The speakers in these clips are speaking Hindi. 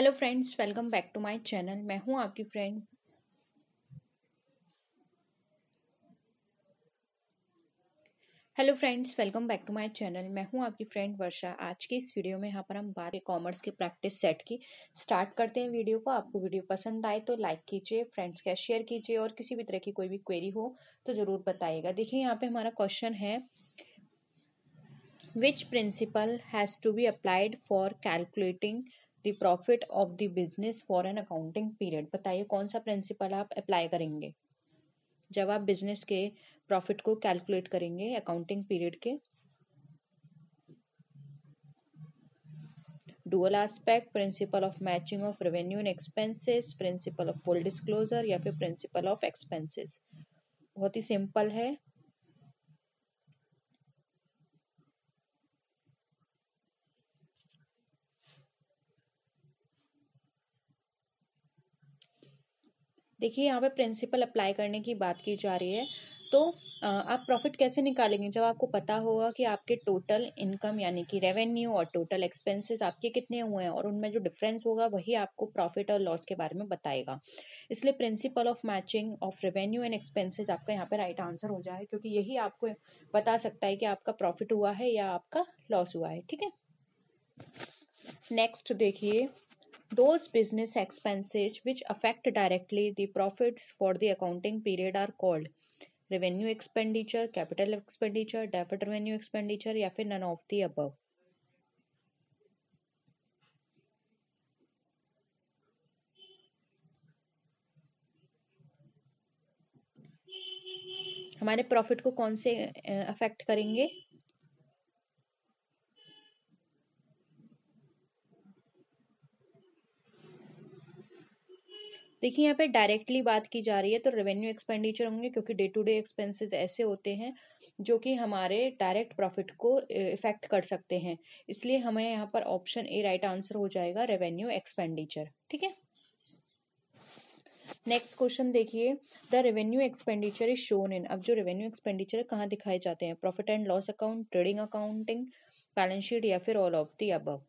Hello friends welcome back to my channel मैं हूं आपकी friend hello friends welcome back to my channel मैं हूं आपकी फ्रेंड वर्षा आज के इस वीडियो में यहाँ पर हम बात कॉमर्स के प्रैक्टिस सेट की स्टार्ट करते हैं वीडियो को आपको वीडियो पसंद आए तो लाइक कीजिए फ्रेंड्स का शेयर कीजिए और किसी भी तरह की कोई भी क्वेरी हो तो ज़रूर बताइएगा देखिए यहाँ पे हमारा क्वेश्चन है which principle has to be applied for calculating the profit of the business for an accounting period बताइए कौन सा प्रिंसिपल आप अप्लाई करेंगे जब आप बिजनेस के प्रॉफिट को कैलकुलेट करेंगे अकाउंटिंग पीरियड के dual aspect principle of matching of revenue and expenses principle of full disclosure या फिर प्रिंसिपल ऑफ एक्सपेंसेस बहुत ही सिंपल है देखिए यहाँ पे प्रिंसिपल अप्लाई करने की बात की जा रही है तो आप प्रॉफिट कैसे निकालेंगे जब आपको पता होगा कि आपके टोटल इनकम यानी कि रेवेन्यू और टोटल एक्सपेंसेस आपके कितने हुए हैं और उनमें जो डिफरेंस होगा वही आपको प्रॉफिट और लॉस के बारे में बताएगा इसलिए principle of matching of revenue and expenses आपका यहाँ पे राइट आंसर हो जाए क्योंकि यही आपको बता सकता है कि आपका प्रॉफिट हुआ है या आपका लॉस हुआ है ठीक है नेक्स्ट देखिए Those business expenses which affect directly the profits for the accounting period are called revenue expenditure, capital expenditure, deferred revenue expenditure if फिर none of the above. हमारे प्रॉफिट को कौन से अफेक्ट करेंगे देखिए यहाँ पे डायरेक्टली बात की जा रही है तो रेवेन्यू एक्सपेंडिचर होंगे क्योंकि डे टू डे एक्सपेंसेस ऐसे होते हैं जो कि हमारे डायरेक्ट प्रॉफिट को इफेक्ट कर सकते हैं इसलिए हमें यहाँ पर ऑप्शन ए राइट आंसर हो जाएगा रेवेन्यू एक्सपेंडिचर ठीक है नेक्स्ट क्वेश्चन देखिए the revenue expenditure is shown in अब जो रेवेन्यू एक्सपेंडिचर कहाँ दिखाए जाते हैं profit and loss account trading accounting balance sheet या फिर ऑल ऑफ दी अबव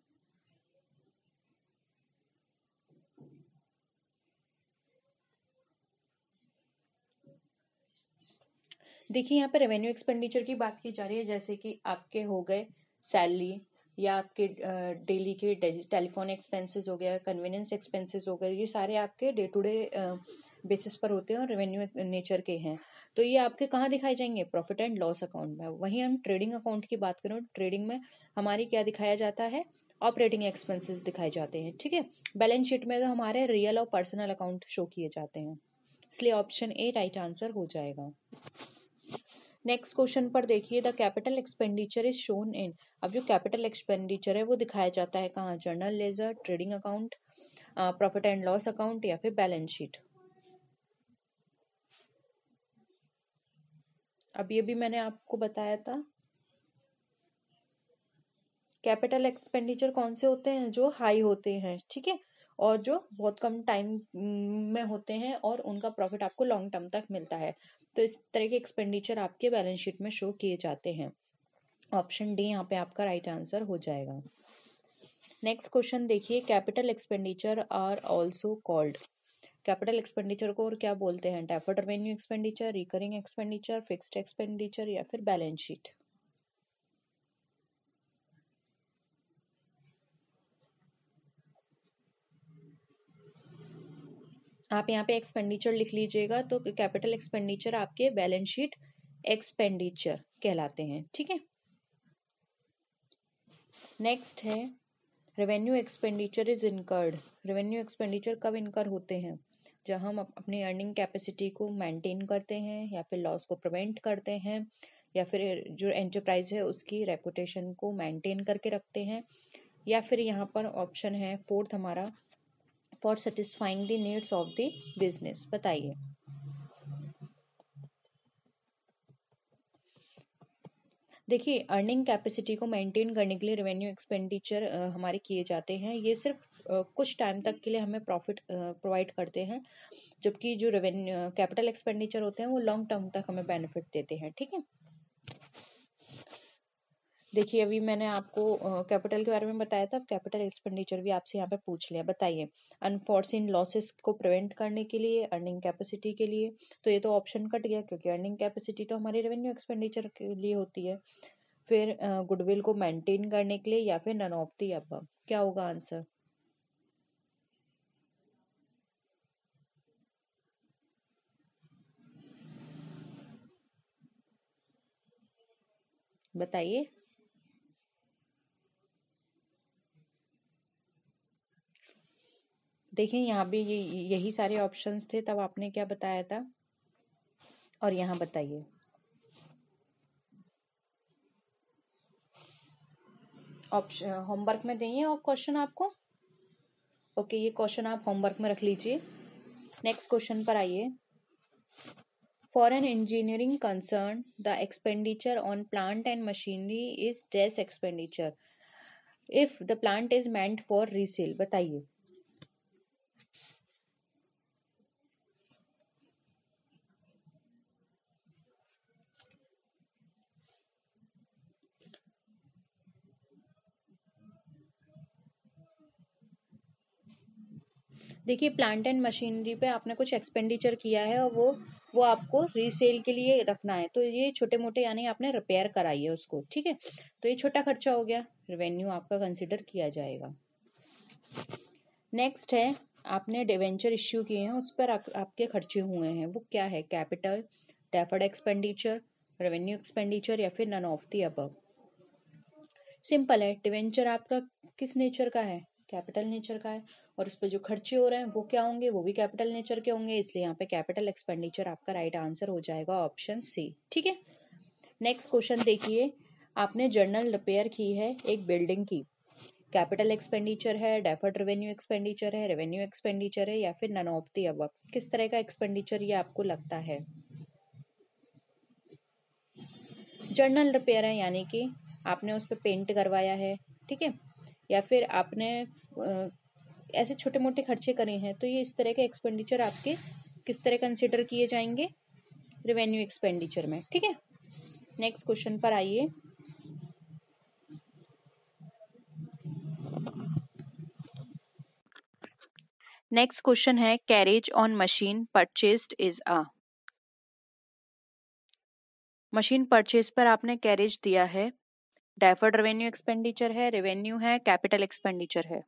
देखिए यहाँ पर रेवेन्यू एक्सपेंडिचर की बात की जा रही है जैसे कि आपके हो गए सैलरी या आपके डेली के टेलीफोन एक्सपेंसेस हो गया कन्वीनियंस एक्सपेंसेस हो गए ये सारे आपके डे टू डे बेसिस पर होते हैं और रेवेन्यू नेचर के हैं तो ये आपके कहाँ दिखाई जाएंगे प्रॉफिट एंड लॉस अकाउंट में वहीं हम ट्रेडिंग अकाउंट की बात करें ट्रेडिंग में हमारी क्या दिखाया जाता है ऑपरेटिंग एक्सपेंसेस दिखाए जाते हैं ठीक है बैलेंस शीट में तो हमारे रियल और पर्सनल अकाउंट शो किए जाते हैं इसलिए ऑप्शन ए राइट आंसर हो जाएगा नेक्स्ट क्वेश्चन पर देखिए the capital expenditure is shown in अब जो कैपिटल एक्सपेंडिचर है वो दिखाया जाता है कहाँ journal ledger trading account profit and loss account या फिर बैलेंस शीट अब ये भी मैंने आपको बताया था कैपिटल एक्सपेंडिचर कौन से होते हैं जो हाई होते हैं ठीक है और जो बहुत कम टाइम mm, में होते हैं और उनका प्रॉफिट आपको लॉन्ग टर्म तक मिलता है तो इस तरह के एक्सपेंडिचर आपके बैलेंस शीट में शो किए जाते हैं ऑप्शन डी यहाँ पे आपका राइट आंसर हो जाएगा नेक्स्ट क्वेश्चन देखिए capital expenditure are also called capital expenditure को और क्या बोलते हैं deferred revenue expenditure recurring expenditure fixed expenditure या फिर बैलेंस शीट आप यहाँ पे एक्सपेंडिचर लिख लीजिएगा तो कैपिटल एक्सपेंडिचर आपके बैलेंस शीट एक्सपेंडिचर कहलाते हैं ठीक है नेक्स्ट है revenue expenditure is incurred revenue expenditure कब इनकर होते हैं जब हम अपनी अर्निंग कैपेसिटी को मेंटेन करते हैं या फिर लॉस को प्रिवेंट करते हैं या फिर जो एंटरप्राइज है उसकी रेपुटेशन को मेंटेन करके रखते हैं या फिर यहाँ पर ऑप्शन है फोर्थ हमारा for satisfying the needs of the business बताइए देखिए अर्निंग कैपेसिटी को मेंटेन करने के लिए रेवेन्यू एक्सपेंडिचर हमारे किए जाते हैं ये सिर्फ कुछ टाइम तक के लिए हमें प्रॉफिट प्रोवाइड करते हैं जबकि जो रेवेन्यू कैपिटल एक्सपेंडिचर होते हैं वो लॉन्ग टर्म तक हमें बेनिफिट देते हैं ठीक है देखिए अभी मैंने आपको कैपिटल के बारे में बताया था कैपिटल एक्सपेंडिचर भी आपसे यहाँ पे पूछ लिया बताइए अनफॉर्सिन लॉसेस को प्रिवेंट करने के लिए अर्निंग कैपेसिटी के लिए तो ये तो ऑप्शन कट गया क्योंकि अर्निंग कैपेसिटी तो हमारी रेवेन्यू एक्सपेंडिचर के लिए होती है फिर गुडविल को मेंटेन करने के लिए या फिर नन ऑफ दी अब क्या होगा आंसर बताइए देखें यहाँ भी ये यही सारे ऑप्शंस थे तब आपने क्या बताया था और यहाँ बताइए ऑप्शन होमवर्क में देंगे और क्वेश्चन आपको ओके ये क्वेश्चन आप होमवर्क में रख लीजिए नेक्स्ट क्वेश्चन पर आइए for an engineering concern the expenditure on plant and machinery is dash expenditure if the plant is meant for resale बताइए देखिए प्लांट एंड मशीनरी पे आपने कुछ एक्सपेंडिचर किया है और वो वो आपको रीसेल के लिए रखना है तो ये छोटे मोटे यानी आपने रिपेयर कराई है उसको ठीक है तो ये छोटा खर्चा हो गया रेवेन्यू आपका कंसिडर किया जाएगा नेक्स्ट है आपने डिवेंचर इश्यू किए हैं उस पर आप, आपके खर्चे हुए हैं वो क्या है capital deferred expenditure revenue expenditure या फिर नन ऑफ दी अब सिंपल है डिवेंचर आपका किस नेचर का है कैपिटल नेचर का है और उस पर जो खर्चे हो रहे हैं वो क्या होंगे वो भी कैपिटल नेचर के होंगे इसलिए यहाँ पे कैपिटल एक्सपेंडिचर आपका राइट right आंसर हो जाएगा ऑप्शन सी ठीक है नेक्स्ट क्वेश्चन देखिए आपने जर्नल रिपेयर की है एक बिल्डिंग की कैपिटल एक्सपेंडिचर है डेफर्ड रेवेन्यू एक्सपेंडिचर है रेवेन्यू एक्सपेंडिचर है या फिर नन ऑफ दी अब किस तरह का एक्सपेंडिचर ये आपको लगता है जर्नल रिपेयर है यानी कि आपने उस पर पेंट करवाया है ठीक है या फिर आपने ऐसे छोटे मोटे खर्चे करे हैं तो ये इस तरह के एक्सपेंडिचर आपके किस तरह कंसिडर किए जाएंगे रेवेन्यू एक्सपेंडिचर में ठीक है नेक्स्ट क्वेश्चन पर आइए नेक्स्ट क्वेश्चन है carriage on machine purchased is a machine purchase पर आपने कैरेज दिया है डेफर्ड रेवेन्यू एक्सपेंडिचर है रेवेन्यू है कैपिटल एक्सपेंडिचर है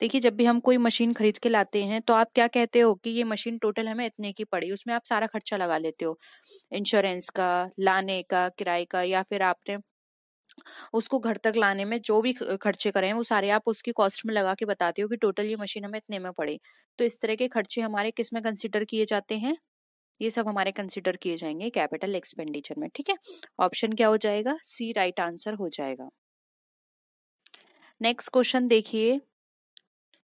देखिए जब भी हम कोई मशीन खरीद के लाते हैं तो आप क्या कहते हो कि ये मशीन टोटल हमें इतने की पड़ी उसमें आप सारा खर्चा लगा लेते हो इंश्योरेंस का लाने का किराए का या फिर आपने उसको घर तक लाने में जो भी खर्चे करें वो सारे आप उसकी कॉस्ट में लगा के बताते हो कि टोटल ये मशीन हमें इतने में पड़ी तो इस तरह के खर्चे हमारे किस में कंसिडर किए जाते हैं ये सब हमारे कंसिडर किए जाएंगे कैपिटल एक्सपेंडिचर में ठीक है ऑप्शन क्या हो जाएगा सी राइट आंसर हो जाएगा नेक्स्ट क्वेश्चन देखिए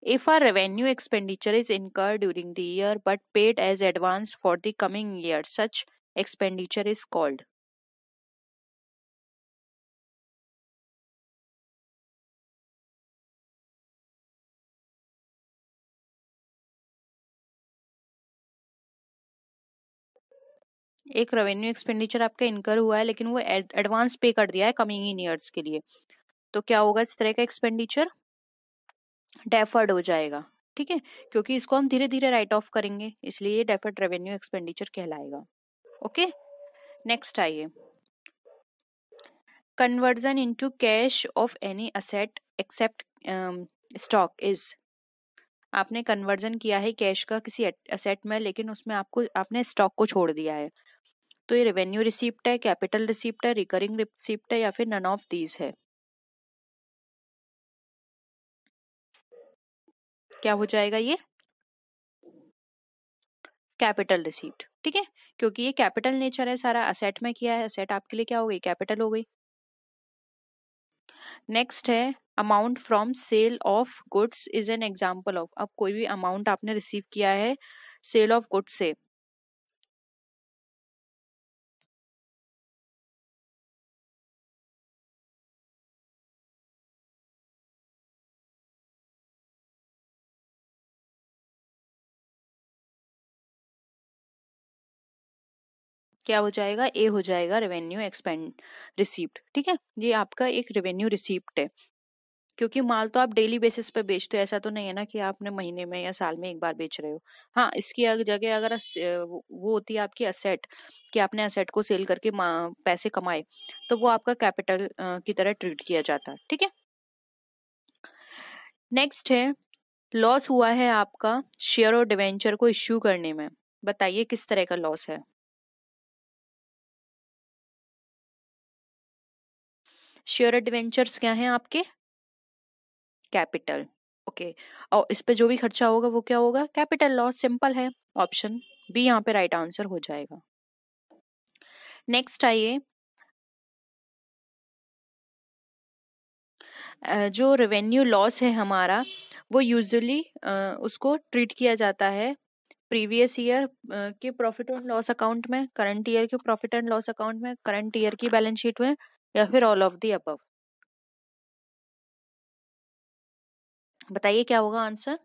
If a revenue expenditure is incurred during the year but paid as advance for the coming year, such expenditure is called. एक रेवेन्यू एक्सपेंडिचर आपका इनकर हुआ है लेकिन वो एडवांस पे कर दिया है कमिंग इन ईयर्स के लिए तो क्या होगा इस तरह का एक्सपेंडिचर डेफर्ड हो जाएगा ठीक है क्योंकि इसको हम धीरे धीरे राइट ऑफ करेंगे इसलिए ये डेफर्ड रेवेन्यू एक्सपेंडिचर कहलाएगा ओके नेक्स्ट आइए conversion into cash of any asset except stock is आपने कन्वर्जन किया है कैश का किसी असेट में लेकिन उसमें आपको आपने स्टॉक को छोड़ दिया है तो ये रेवेन्यू रिसिप्ट है कैपिटल रिसिप्ट है रिकरिंग रिसिप्ट है या फिर नन ऑफ दीज है क्या हो जाएगा ये कैपिटल रिसीट ठीक है क्योंकि ये कैपिटल नेचर है सारा असेट में किया है असेट आपके लिए क्या हो गई कैपिटल हो गई नेक्स्ट है amount from sale of goods is an example of अब कोई भी अमाउंट आपने रिसीव किया है सेल ऑफ गुड्स से क्या हो जाएगा ए हो जाएगा रेवेन्यू एक्सपेंड रिसीप्ट ठीक है ये आपका एक रेवेन्यू रिसीप्ट है क्योंकि माल तो आप डेली बेसिस पे बेचते हो ऐसा तो नहीं है ना कि आपने महीने में या साल में एक बार बेच रहे हो हाँ इसकी जगह अगर वो होती है आपकी असेट कि आपने असेट को सेल करके पैसे कमाए तो वो आपका कैपिटल की तरह ट्रीट किया जाता है ठीक है नेक्स्ट है लॉस हुआ है आपका शेयर और डिवेंचर को इश्यू करने में बताइए किस तरह का लॉस है शेयर एडवेंचर्स क्या हैं आपके कैपिटल ओके okay. और इस पे जो भी खर्चा होगा वो क्या होगा कैपिटल लॉस सिंपल है ऑप्शन बी यहाँ पे राइट आंसर हो जाएगा नेक्स्ट आइए जो रेवेन्यू लॉस है हमारा वो यूजुअली उसको ट्रीट किया जाता है प्रीवियस ईयर के प्रॉफिट एंड लॉस अकाउंट में करंट ईयर के प्रॉफिट एंड लॉस अकाउंट में करंट ईयर की बैलेंस शीट में या फिर ऑल ऑफ दी अबव बताइए क्या होगा आंसर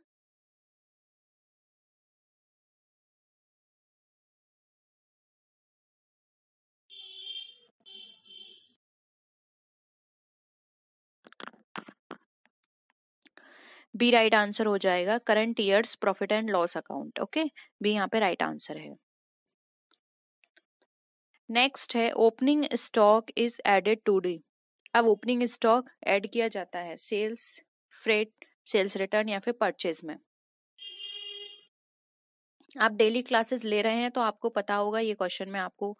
बी राइट आंसर हो जाएगा current year's profit and loss account okay B यहाँ पे राइट right आंसर है नेक्स्ट है opening stock is added today अब ओपनिंग स्टॉक एड किया जाता है सेल्स फ्रेट सेल्स रिटर्न या फिर परचेज में आप डेली क्लासेस ले रहे हैं तो आपको पता होगा ये क्वेश्चन में आपको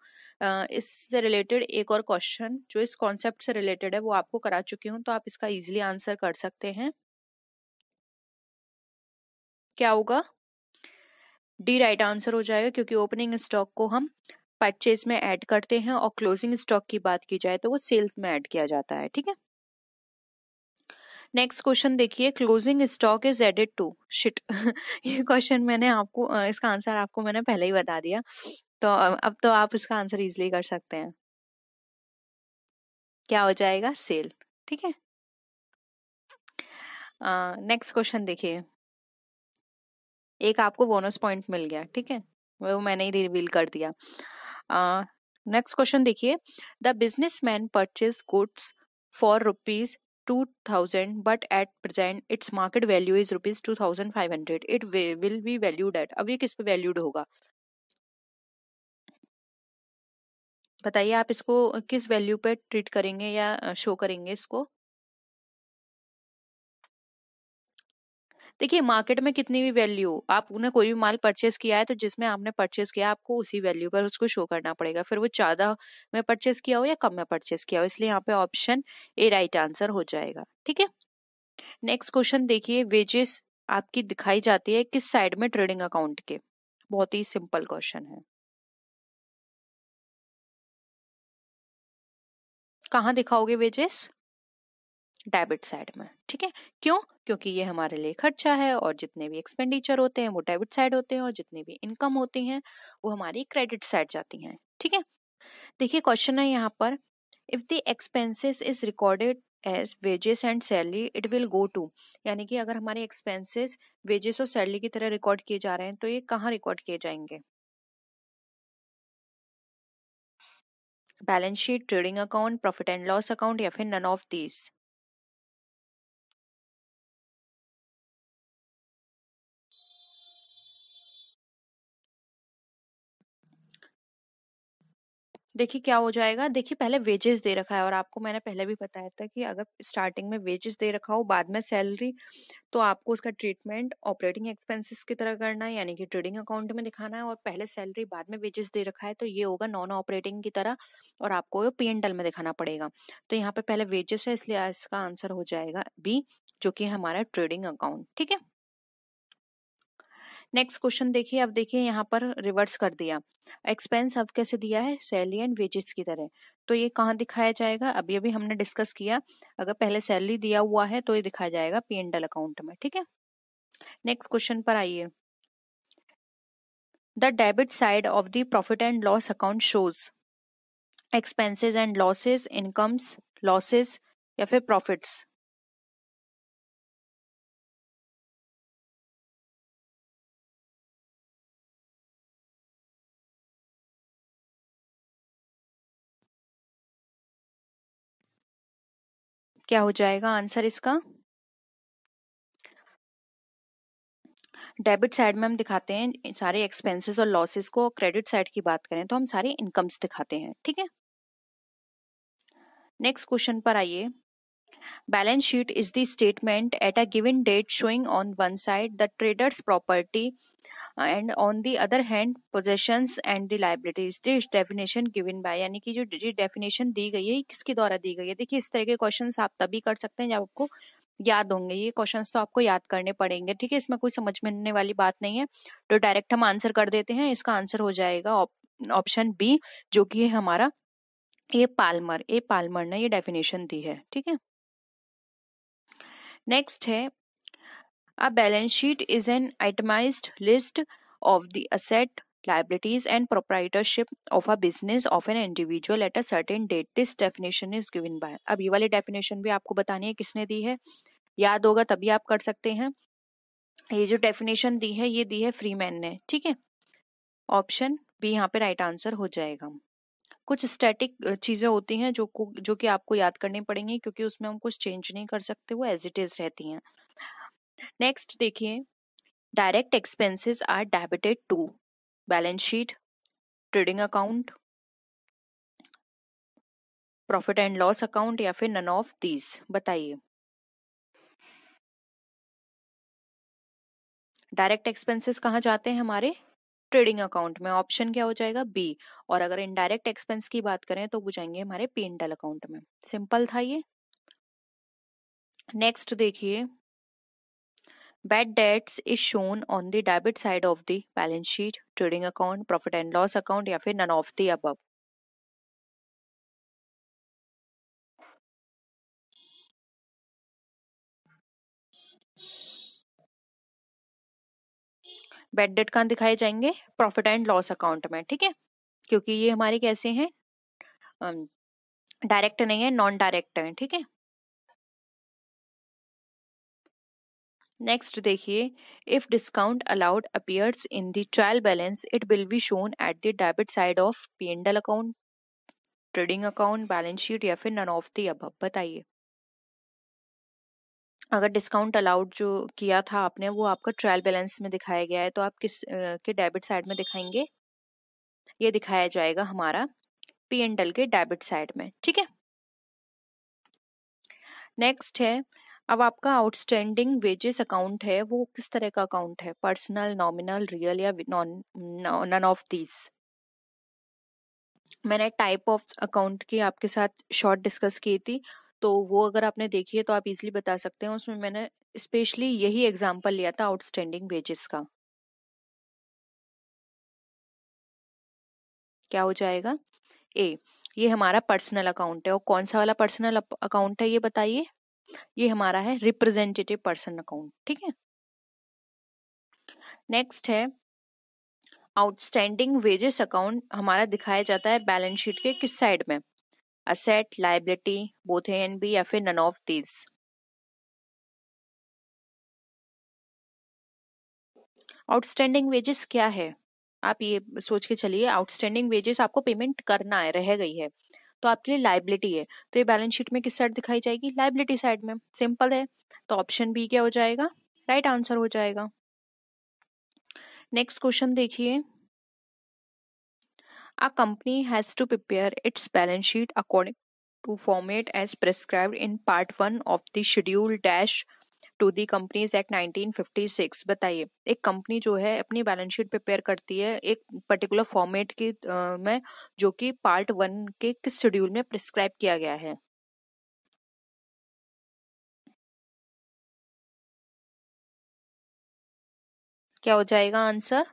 इससे रिलेटेड एक और क्वेश्चन जो इस कॉन्सेप्ट से रिलेटेड है वो आपको करा चुकी हूँ तो आप इसका इजीली आंसर कर सकते हैं क्या होगा डी राइट आंसर हो जाएगा क्योंकि ओपनिंग स्टॉक को हम परचेज में ऐड करते हैं और क्लोजिंग स्टॉक की बात की जाए तो वो सेल्स में ऐड किया जाता है ठीक है नेक्स्ट क्वेश्चन देखिए closing stock is added to sheet ये क्वेश्चन मैंने आपको इसका आंसर आपको मैंने पहले ही बता दिया तो अब तो आप इसका आंसर इजिली कर सकते हैं क्या हो जाएगा सेल ठीक है नेक्स्ट क्वेश्चन देखिए एक आपको बोनस पॉइंट मिल गया ठीक है वो मैंने ही रिवील कर दिया नेक्स्ट क्वेश्चन देखिए the businessman purchase goods for rupees two thousand but at present its market value is rupees two thousand five hundred it will be valued at अब ये किस पे वैल्यूड होगा बताइए आप इसको किस वैल्यू पे ट्रीट करेंगे या शो करेंगे इसको देखिए मार्केट में कितनी भी वैल्यू आपने कोई भी माल परचेस किया है तो जिसमें आपने परचेस किया आपको उसी वैल्यू पर उसको शो करना पड़ेगा फिर वो ज़्यादा में परचेस किया हो या कम में परचेस किया हो इसलिए यहाँ पे ऑप्शन ए राइट आंसर हो जाएगा ठीक है नेक्स्ट क्वेश्चन देखिए वेजेस आपकी दिखाई जाती है किस साइड में ट्रेडिंग अकाउंट के बहुत ही सिंपल क्वेश्चन है कहाँ दिखाओगे वेजेस डेबिट साइड में ठीक है क्यों क्योंकि ये हमारे लिए खर्चा है और जितने भी एक्सपेंडिचर होते हैं वो डेबिट साइड होते हैं और जितनी भी इनकम होती हैं वो हमारी क्रेडिट साइड जाती हैं ठीक है देखिए क्वेश्चन है यहाँ पर if the expenses is recorded as wages and salary it will go to यानी कि अगर हमारे एक्सपेंसेस वेजेस और सैलरी की तरह रिकॉर्ड किए जा रहे हैं तो ये कहाँ रिकॉर्ड किए जाएंगे balance sheet trading account profit and loss account या फिर नन ऑफ दीज देखिए क्या हो जाएगा देखिए पहले वेजेस दे रखा है और आपको मैंने पहले भी बताया था कि अगर स्टार्टिंग में वेजेस दे रखा हो बाद में सैलरी तो आपको उसका ट्रीटमेंट ऑपरेटिंग एक्सपेंसेस की तरह करना है यानी कि ट्रेडिंग अकाउंट में दिखाना है और पहले सैलरी बाद में वेजेस दे रखा है तो ये होगा नॉन ऑपरेटिंग की तरह और आपको पी एंड में दिखाना पड़ेगा तो यहाँ पे पहले वेजेस है इसलिए इसका आंसर हो जाएगा बी जो कि हमारा ट्रेडिंग अकाउंट ठीक है नेक्स्ट क्वेश्चन देखिए अब देखिए यहाँ पर रिवर्स कर दिया एक्सपेंस अब कैसे दिया है सैलरी एंड वेजेस की तरह तो ये कहाँ दिखाया जाएगा अभी अभी हमने डिस्कस किया अगर पहले सैलरी दिया हुआ है तो ये दिखाया जाएगा पी एंड अकाउंट में ठीक है नेक्स्ट क्वेश्चन पर आइए the debit side of the profit and loss account shows expenses and losses incomes losses या फिर प्रॉफिट्स क्या हो जाएगा आंसर इसका डेबिट साइड में हम दिखाते हैं सारे एक्सपेंसेस और लॉसेस को क्रेडिट साइड की बात करें तो हम सारे इनकम्स दिखाते हैं ठीक है नेक्स्ट क्वेश्चन पर आइए balance sheet is the statement at a given date showing on one side the traders property and on the other hand possession and the liabilities this definition given by यानी कि जो डेफिनेशन दी गई है किसके द्वारा दी गई है देखिए इस तरह के क्वेश्चन आप तभी कर सकते हैं जब आपको याद होंगे ये क्वेश्चंस तो आपको याद करने पड़ेंगे ठीक है इसमें कोई समझ में वाली बात नहीं है तो डायरेक्ट हम आंसर कर देते हैं इसका आंसर हो जाएगा ऑप्शन बी जो कि है हमारा ए पालमर ए पालमर ने ये डेफिनेशन दी है ठीक है नेक्स्ट है A balance sheet is an itemized list of the asset, liabilities and proprietorship of a business of an individual at a certain date. This definition is given by. अब ये वाली definition भी आपको बतानी है किसने दी है याद होगा तभी आप कर सकते हैं ये जो डेफिनेशन दी है ये दी है फ्रीमैन ने ठीक है ऑप्शन भी यहाँ पे राइट आंसर हो जाएगा कुछ स्टैटिक चीज़ें होती हैं जो जो कि आपको याद करनी पड़ेंगी क्योंकि उसमें हम कुछ चेंज नहीं कर सकते वो एज इट इज़ रहती हैं नेक्स्ट देखिए direct expenses are debited to balance sheet trading account profit and loss account या फिर नन ऑफ दीज बताइए डायरेक्ट एक्सपेंसेस कहाँ जाते हैं हमारे ट्रेडिंग अकाउंट में ऑप्शन क्या हो जाएगा बी और अगर इनडायरेक्ट एक्सपेंस की बात करें तो वो जाएंगे हमारे पी एंडल अकाउंट में सिंपल था ये नेक्स्ट देखिए Bad debts is shown on the debit side of the balance sheet, trading account, profit and loss account या फिर none of the above. Bad debt कहाँ दिखाए जाएंगे प्रॉफिट एंड लॉस अकाउंट में ठीक है क्योंकि ये हमारे कैसे हैं डायरेक्ट नहीं है नॉन डायरेक्ट हैं ठीक है नेक्स्ट देखिए if discount allowed appears in the trial balance it will be shown at the debit side of P and L account trading account balance sheet या फिर नन ऑफ द अब बताइए अगर डिस्काउंट अलाउड जो किया था आपने वो आपका ट्रायल बैलेंस में दिखाया गया है तो आप किस के डेबिट साइड में दिखाएंगे ये दिखाया जाएगा हमारा पी एंड एल के डेबिट साइड में ठीक है नेक्स्ट है अब आपका आउटस्टैंडिंग वेजेस अकाउंट है वो किस तरह का अकाउंट है पर्सनल नॉमिनल रियल या नॉन नन ऑफ दीज मैंने टाइप ऑफ अकाउंट की आपके साथ शॉर्ट डिस्कस की थी तो वो अगर आपने देखी है तो आप इजीली बता सकते हैं उसमें मैंने स्पेशली यही एग्जांपल लिया था आउटस्टैंडिंग वेजेस का क्या हो जाएगा ए ये हमारा पर्सनल अकाउंट है और कौन सा वाला पर्सनल अकाउंट है ये बताइए ये हमारा है रिप्रेजेंटेटिव पर्सन अकाउंट ठीक है नेक्स्ट है आउटस्टैंडिंग वेजेस अकाउंट हमारा दिखाया जाता है बैलेंस शीट के किस साइड में asset liability both A B या फिर none of these outstanding wages क्या है आप ये सोच के चलिए आउटस्टैंडिंग वेजेस आपको पेमेंट करना है रह गई है तो आपके लिए लाइबिलिटी है तो ये बैलेंस शीट में किस साइड दिखाई जाएगी लाइबिलिटी साइड में सिंपल है तो ऑप्शन बी क्या हो जाएगा राइट right आंसर हो जाएगा नेक्स्ट क्वेश्चन देखिए a company has to prepare its balance sheet according to format as prescribe in part one of the schedule dash two the companies act 1956 बताइए एक कंपनी जो है अपनी बैलेंस शीट प्रिपेयर करती है एक पर्टिकुलर फॉर्मेट की में जो कि पार्ट वन के किस शेड्यूल में प्रिस्क्राइब किया गया है क्या हो जाएगा आंसर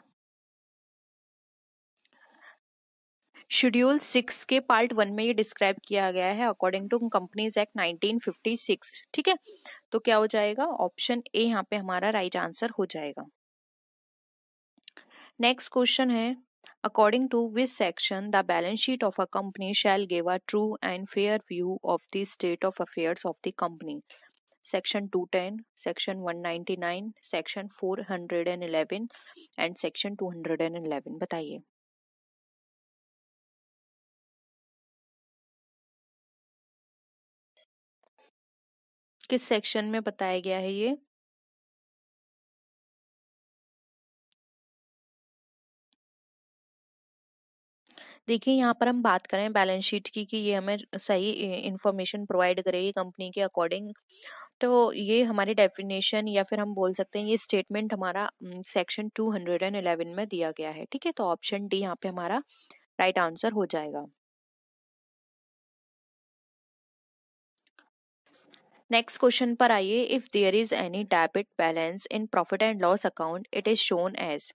शेड्यूल सिक्स के पार्ट वन में ये डिस्क्राइब किया गया है अकॉर्डिंग टू कंपनीज एक्ट 1956 ठीक है तो क्या हो जाएगा ऑप्शन ए यहाँ पे हमारा राइट आंसर हो जाएगा नेक्स्ट क्वेश्चन है according to which section the balance sheet of a company shall give a true and fair view of the state of affairs of the company section 210, section 199, section hundred and section 211 बताइए किस सेक्शन में बताया गया है ये देखिए यहाँ पर हम बात करें बैलेंस शीट की कि ये हमें सही इन्फॉर्मेशन प्रोवाइड करेगी कंपनी के अकॉर्डिंग तो ये हमारी डेफिनेशन या फिर हम बोल सकते हैं ये स्टेटमेंट हमारा section two hundred and eleven में दिया गया है ठीक है तो ऑप्शन डी यहाँ पे हमारा राइट right आंसर हो जाएगा नेक्स्ट क्वेश्चन पर आइए if there is any debit balance in profit and loss account it is shown as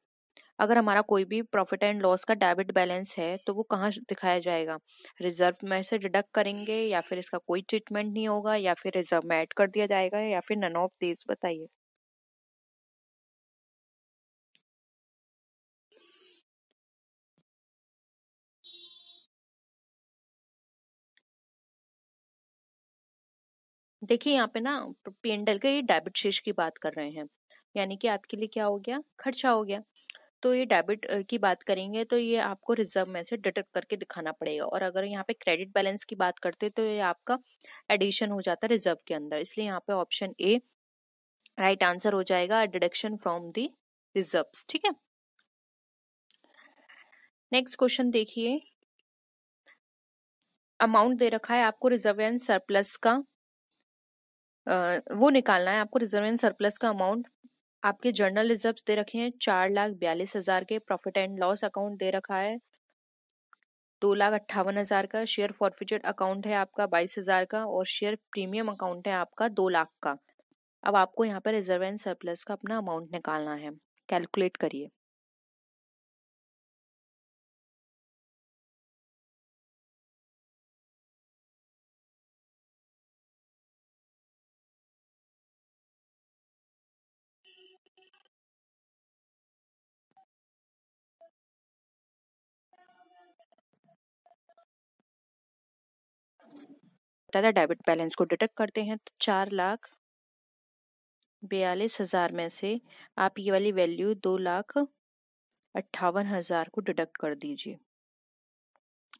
अगर हमारा कोई भी प्रॉफिट एंड लॉस का डेबिट बैलेंस है तो वो कहाँ दिखाया जाएगा रिजर्व में से डिडक्ट करेंगे या फिर इसका कोई ट्रीटमेंट नहीं होगा या फिर रिजर्व में ऐड कर दिया जाएगा या फिर नन ऑफ दिस बताइए देखिए यहाँ पे ना पी एल के ये डेबिट शेष की बात कर रहे हैं यानी कि आपके लिए क्या हो गया खर्चा हो गया तो ये डेबिट की बात करेंगे तो ये आपको रिजर्व में से डिटेक्ट करके दिखाना पड़ेगा और अगर यहाँ पे क्रेडिट बैलेंस की बात करते तो ये आपका एडिशन हो जाता है रिजर्व के अंदर इसलिए यहाँ पे ऑप्शन ए राइट आंसर हो जाएगा डिडक्शन फ्रॉम दी रिजर्व ठीक है नेक्स्ट क्वेश्चन देखिए अमाउंट दे रखा है आपको रिजर्व एंड सरप्लस का वो निकालना है आपको रिजर्व एंड सरप्लस का अमाउंट आपके जर्नल रिजर्व दे रखे हैं चार लाख बयालीस हजार के प्रॉफिट एंड लॉस अकाउंट दे रखा है दो लाख अट्ठावन हजार का शेयर फॉरफिटेड अकाउंट है आपका बाईस हजार का और शेयर प्रीमियम अकाउंट है आपका दो लाख का अब आपको यहाँ पर रिजर्व एंड सरप्लस का अपना अमाउंट निकालना है कैलकुलेट करिए था डेबिट बैलेंस को डिटेक्ट करते हैं तो चार लाख बयालीस हज़ार में से आप ये वाली वैल्यू दो लाख अट्ठावन हज़ार को डिडक्ट कर दीजिए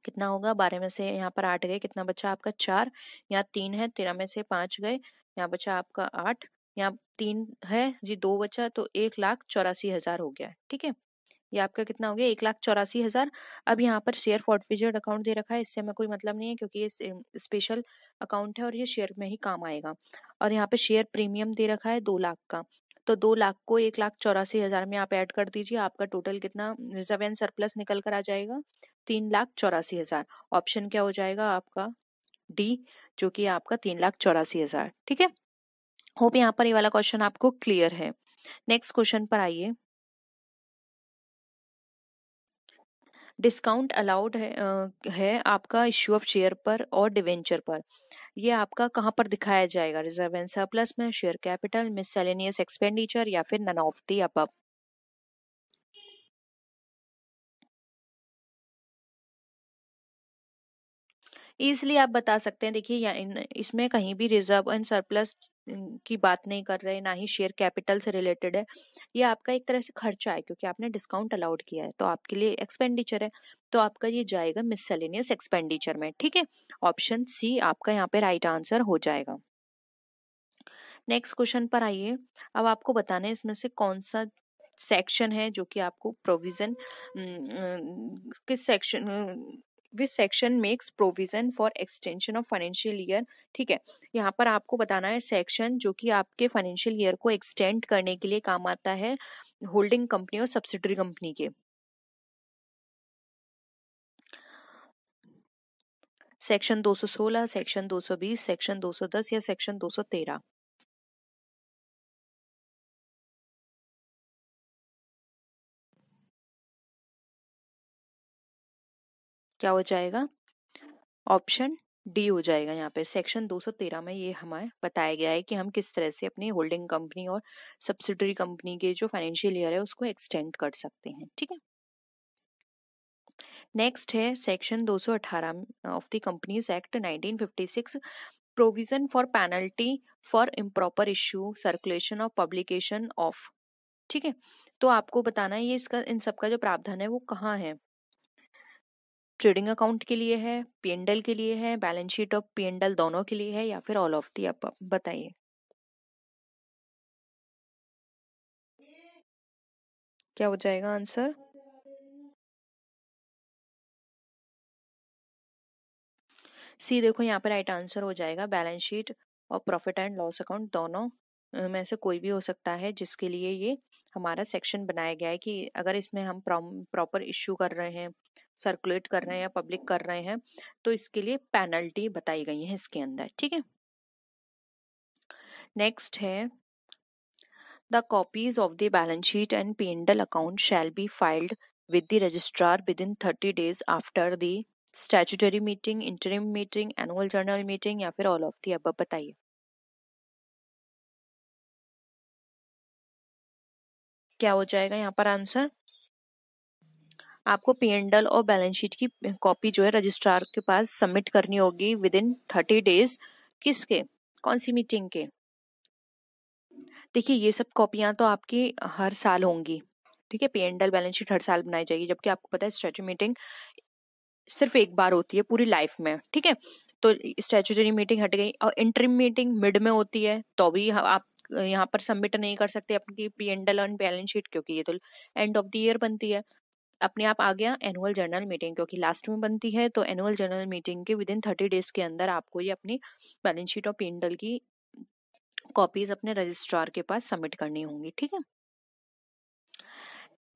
कितना होगा बारह में से यहाँ पर आठ गए कितना बचा आपका चार यहाँ तीन है तेरह में से पांच गए यहाँ बचा आपका आठ यहाँ तीन है जी दो बचा तो एक लाख चौरासी हज़ार हो गया ठीक है ये आपका कितना हो गया एक लाख चौरासी हज़ार अब यहाँ पर शेयर फॉर्टिफिजेड अकाउंट दे रखा है इससे हमें कोई मतलब नहीं है क्योंकि ये स्पेशल अकाउंट है और ये शेयर में ही काम आएगा और यहाँ पे शेयर प्रीमियम दे रखा है दो लाख का तो दो लाख को एक लाख चौरासी हज़ार में आप ऐड कर दीजिए आपका टोटल कितना रिजर्व एंड सरप्लस निकल कर आ जाएगा तीन लाख चौरासी हज़ार ऑप्शन क्या हो जाएगा आपका डी जो कि आपका तीन लाख चौरासी हज़ार ठीक है होप यहाँ पर ये वाला क्वेश्चन आपको क्लियर है नेक्स्ट क्वेश्चन पर आइए डिस्काउंट अलाउड है है आपका इश्यू ऑफ शेयर पर और डिवेंचर पर ये आपका कहाँ पर दिखाया जाएगा रिजर्व एंड सरप्लस में शेयर कैपिटल मिससेलेनियस एक्सपेंडिचर या फिर नन ऑफ दी अब ईजिली आप बता सकते हैं देखिए इसमें कहीं भी रिजर्व एंड सरप्लस की बात नहीं कर रहे ना ही शेयर कैपिटल से रिलेटेड है ये आपका एक तरह से खर्चा है क्योंकि आपने डिस्काउंट अलाउड किया है तो आपके लिए एक्सपेंडिचर है तो आपका ये जाएगा मिससेलिनियस एक्सपेंडिचर में ठीक है ऑप्शन सी आपका यहाँ पे राइट आंसर हो जाएगा नेक्स्ट क्वेश्चन पर आइए अब आपको बताना है इसमें से कौन सा सेक्शन है जो कि आपको प्रोविजन किस section which section makes provision for extension of financial year ठीक है यहाँ पर आपको बताना है सेक्शन जो कि आपके फाइनेंशियल ईयर को एक्सटेंड करने के लिए काम आता है होल्डिंग कंपनी और सब्सिडरी कंपनी के सेक्शन 216, सेक्शन 220, सेक्शन 210 या सेक्शन 213 क्या हो जाएगा ऑप्शन डी हो जाएगा यहाँ पे सेक्शन 213 में ये हमें बताया गया है कि हम किस तरह से अपनी होल्डिंग कंपनी और सब्सिडरी कंपनी के जो फाइनेंशियल ईयर है उसको एक्सटेंड कर सकते हैं ठीक है नेक्स्ट है section 218 of the companies act 1956 provision for penalty for improper issue circulation और पब्लिकेशन ऑफ ठीक है तो आपको बताना है ये इसका इन सब का जो प्रावधान है वो कहाँ है ट्रेडिंग अकाउंट के लिए है पीएनडल के लिए है बैलेंस शीट और पीएनडल दोनों के लिए है या फिर ऑल ऑफ दी आप बताइए क्या हो जाएगा आंसर सी देखो यहाँ पर राइट आंसर हो जाएगा बैलेंस शीट और प्रॉफिट एंड लॉस अकाउंट दोनों में से कोई भी हो सकता है जिसके लिए ये हमारा सेक्शन बनाया गया है कि अगर इसमें हम प्रॉपर इश्यू कर रहे हैं सर्कुलेट कर रहे हैं या पब्लिक कर रहे हैं तो इसके लिए पेनल्टी बताई गई है इसके अंदर ठीक है नेक्स्ट है the copies of the balance sheet and P and L account shall be filed with the registrar within thirty days after the statutory meeting interim meeting annual general meeting या फिर ऑल ऑफ दी अब बताइए क्या हो जाएगा यहाँ पर आंसर आपको पी पीएनडल और बैलेंस शीट की कॉपी जो है रजिस्ट्रार के पास सबमिट करनी होगी विद इन थर्टी डेज किसके कौन सी मीटिंग के देखिए ये सब कॉपियाँ तो आपकी हर साल होंगी ठीक है एंड एंडल बैलेंस शीट हर साल बनाई जाएगी जबकि आपको पता है स्ट्रेचरी मीटिंग सिर्फ एक बार होती है पूरी लाइफ में ठीक है तो स्ट्रेचरी मीटिंग हट गई और इंटरम मीटिंग मिड में होती है तो भी आप यहाँ पर सबमिट नहीं कर सकते अपनी P and L and balance sheet क्योंकि ये तो एंड ऑफ द ईयर बनती है अपने आप आ गया एनुअल जर्नल मीटिंग क्योंकि लास्ट में बनती है तो एनुअल जर्नल मीटिंग के विद इन थर्टी डेज के अंदर आपको ये अपनी बैलेंस शीट और पेंडल की कॉपीज अपने रजिस्ट्रार के पास सबमिट करनी होंगी ठीक है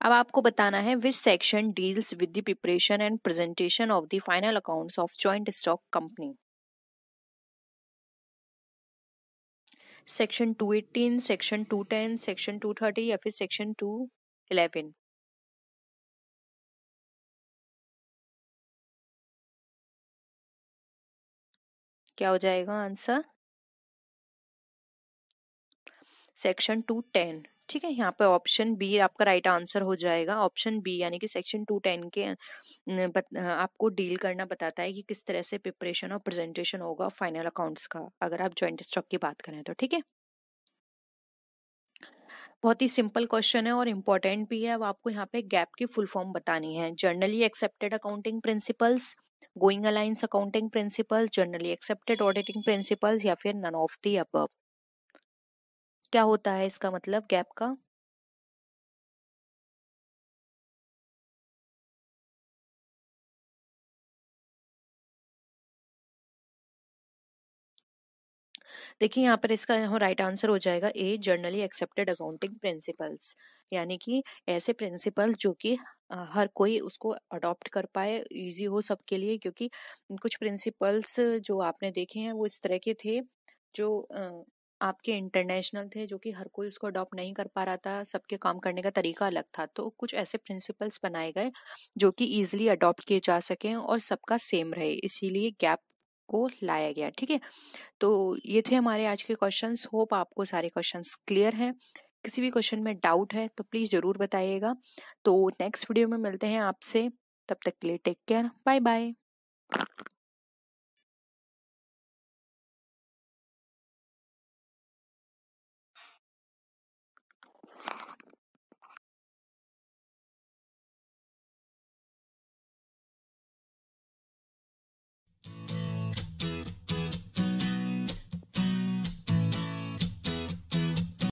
अब आपको बताना है which section deals with the preparation and presentation of the final accounts of joint stock company section 218, section 210, section 230 या फिर सेक्शन 211 क्या हो जाएगा आंसर सेक्शन टू टेन ठीक है यहाँ पे ऑप्शन बी आपका राइट आंसर हो जाएगा ऑप्शन बी यानी कि सेक्शन टू टेन के बत, आपको डील करना बताता है कि किस तरह से प्रिपरेशन और प्रेजेंटेशन होगा फाइनल अकाउंट्स का अगर आप ज्वाइंट स्टॉक की बात करें तो ठीक है बहुत ही सिंपल क्वेश्चन है और इम्पोर्टेंट भी है अब आपको यहाँ पे गैप की फुल फॉर्म बतानी है generally accepted accounting principles going alliance accounting principle generally accepted auditing principle या फिर नन ऑफ दी अब क्या होता है इसका मतलब गैप का देखिए यहाँ पर इसका यहाँ राइट आंसर हो जाएगा A generally accepted accounting principles यानी कि ऐसे प्रिंसिपल जो कि हर कोई उसको अडॉप्ट कर पाए इजी हो सबके लिए क्योंकि कुछ प्रिंसिपल्स जो आपने देखे हैं वो इस तरह के थे जो आपके इंटरनेशनल थे जो कि हर कोई उसको अडॉप्ट नहीं कर पा रहा था सबके काम करने का तरीका अलग था तो कुछ ऐसे प्रिंसिपल्स बनाए गए जो कि ईजिली अडॉप्ट किए जा सकें और सबका सेम रहे इसीलिए गैप को लाया गया ठीक है तो ये थे हमारे आज के क्वेश्चंस होप आपको सारे क्वेश्चंस क्लियर हैं किसी भी क्वेश्चन में डाउट है तो प्लीज़ ज़रूर बताइएगा तो नेक्स्ट वीडियो में मिलते हैं आपसे तब तक के लिए टेक केयर बाय बाय